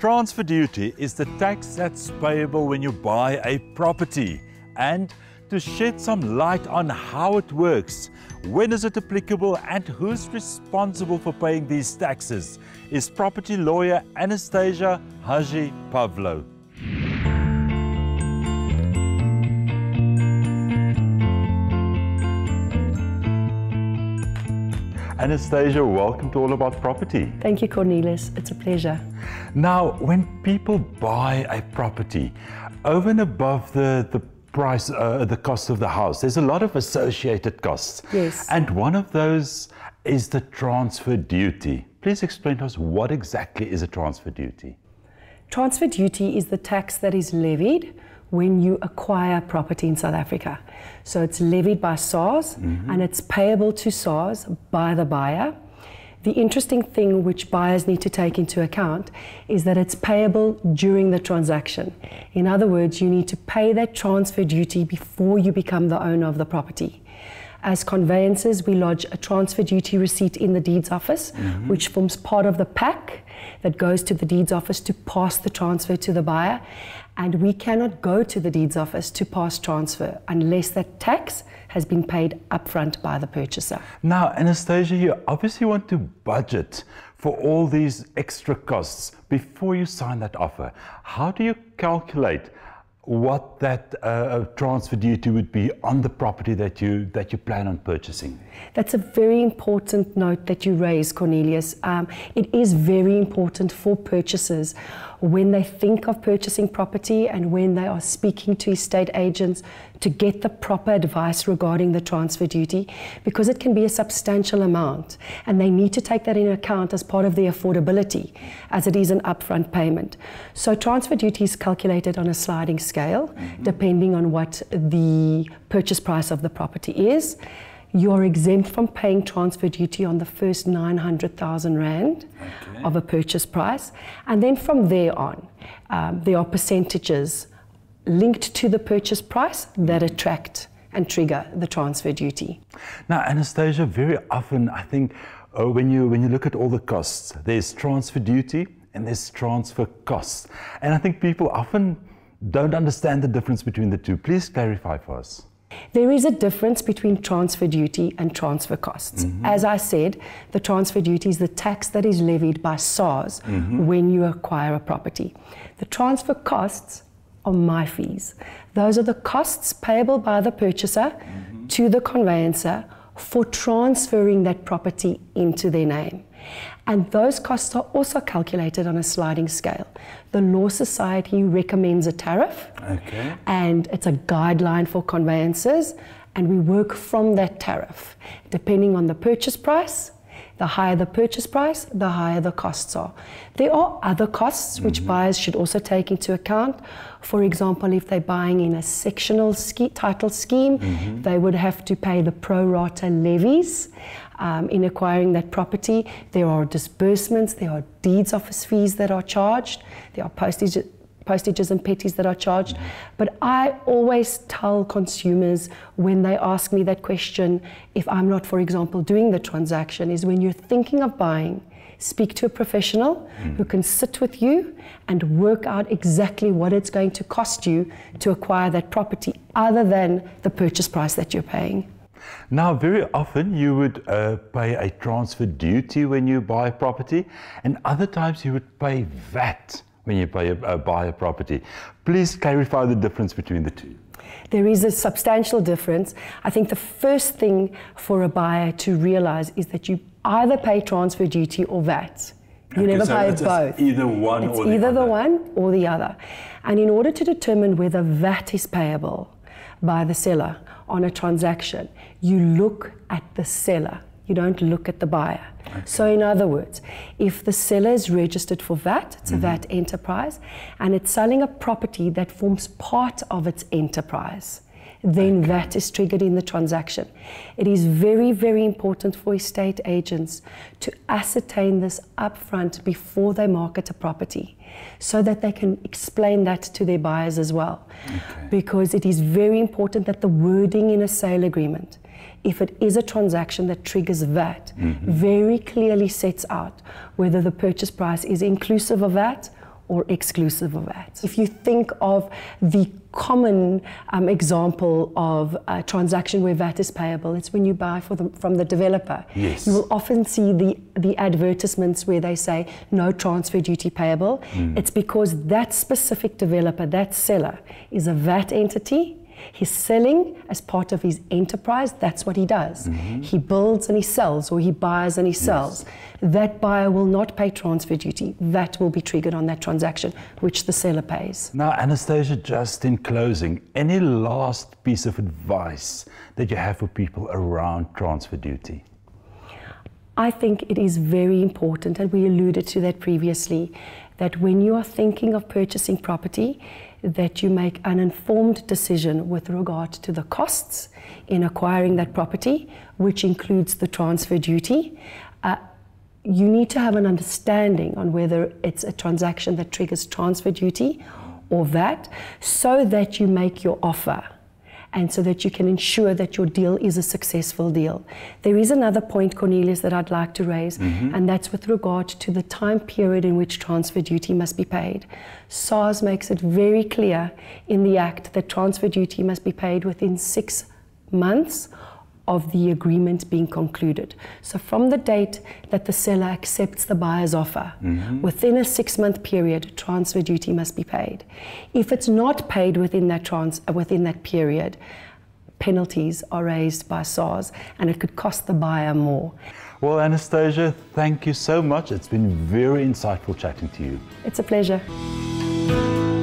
Transfer duty is the tax that's payable when you buy a property. And to shed some light on how it works, when is it applicable, and who's responsible for paying these taxes, is property lawyer Anastasia Haji Pavlo. Anastasia, welcome to All About Property. Thank you, Cornelis. It's a pleasure. Now, when people buy a property, over and above the, the price, uh, the cost of the house, there's a lot of associated costs. Yes. And one of those is the transfer duty. Please explain to us what exactly is a transfer duty? Transfer duty is the tax that is levied when you acquire property in South Africa. So it's levied by SARS mm -hmm. and it's payable to SARS by the buyer the interesting thing which buyers need to take into account is that it's payable during the transaction. In other words, you need to pay that transfer duty before you become the owner of the property. As conveyancers, we lodge a transfer duty receipt in the deeds office, mm -hmm. which forms part of the pack that goes to the deeds office to pass the transfer to the buyer. And we cannot go to the deeds office to pass transfer unless that tax has been paid upfront by the purchaser. Now, Anastasia, you obviously want to budget for all these extra costs before you sign that offer. How do you calculate what that uh, uh, transfer duty would be on the property that you that you plan on purchasing. That's a very important note that you raise, Cornelius. Um, it is very important for purchasers when they think of purchasing property and when they are speaking to estate agents to get the proper advice regarding the transfer duty because it can be a substantial amount and they need to take that into account as part of the affordability as it is an upfront payment. So transfer duty is calculated on a sliding scale mm -hmm. depending on what the purchase price of the property is you are exempt from paying transfer duty on the first 900,000 Rand okay. of a purchase price. And then from there on, um, there are percentages linked to the purchase price that attract and trigger the transfer duty. Now, Anastasia, very often I think oh, when, you, when you look at all the costs, there's transfer duty and there's transfer costs. And I think people often don't understand the difference between the two. Please clarify for us. There is a difference between transfer duty and transfer costs. Mm -hmm. As I said, the transfer duty is the tax that is levied by SARS mm -hmm. when you acquire a property. The transfer costs are my fees. Those are the costs payable by the purchaser mm -hmm. to the conveyancer for transferring that property into their name. And those costs are also calculated on a sliding scale. The Law Society recommends a tariff, okay. and it's a guideline for conveyances, and we work from that tariff, depending on the purchase price, the higher the purchase price, the higher the costs are. There are other costs which mm -hmm. buyers should also take into account. For example, if they're buying in a sectional ski, title scheme, mm -hmm. they would have to pay the pro rata levies. Um, in acquiring that property. There are disbursements, there are deeds office fees that are charged, there are postage postages and petties that are charged. Mm -hmm. But I always tell consumers when they ask me that question, if I'm not, for example, doing the transaction, is when you're thinking of buying, speak to a professional mm. who can sit with you and work out exactly what it's going to cost you to acquire that property other than the purchase price that you're paying. Now, very often you would uh, pay a transfer duty when you buy a property, and other times you would pay VAT when you buy a, uh, buy a property. Please clarify the difference between the two. There is a substantial difference. I think the first thing for a buyer to realize is that you either pay transfer duty or VAT. You okay, never so pay both. Either one it's or the either other. the one or the other. And in order to determine whether VAT is payable by the seller on a transaction, you look at the seller you don't look at the buyer. Okay. So, in other words, if the seller is registered for VAT, it's mm-hmm. a VAT enterprise, and it's selling a property that forms part of its enterprise, then okay. VAT is triggered in the transaction. It is very, very important for estate agents to ascertain this upfront before they market a property so that they can explain that to their buyers as well. Okay. Because it is very important that the wording in a sale agreement if it is a transaction that triggers VAT, mm -hmm. very clearly sets out whether the purchase price is inclusive of VAT or exclusive of VAT. If you think of the common um, example of a transaction where VAT is payable, it's when you buy the, from the developer. Yes. You will often see the, the advertisements where they say no transfer duty payable. Mm. It's because that specific developer, that seller, is a VAT entity He's selling as part of his enterprise. That's what he does. Mm-hmm. He builds and he sells, or he buys and he sells. Yes. That buyer will not pay transfer duty. That will be triggered on that transaction, which the seller pays. Now, Anastasia, just in closing, any last piece of advice that you have for people around transfer duty? I think it is very important, and we alluded to that previously, that when you are thinking of purchasing property, that you make an informed decision with regard to the costs in acquiring that property, which includes the transfer duty. Uh, you need to have an understanding on whether it's a transaction that triggers transfer duty or VAT so that you make your offer and so that you can ensure that your deal is a successful deal. There is another point, Cornelius, that I'd like to raise, mm-hmm. and that's with regard to the time period in which transfer duty must be paid. SARS makes it very clear in the Act that transfer duty must be paid within six months of the agreement being concluded. So from the date that the seller accepts the buyer's offer, mm -hmm. within a six-month period, transfer duty must be paid. If it's not paid within that trans uh, within that period, penalties are raised by SARS, and it could cost the buyer more. Well, Anastasia, thank you so much. It's been very insightful chatting to you. It's a pleasure.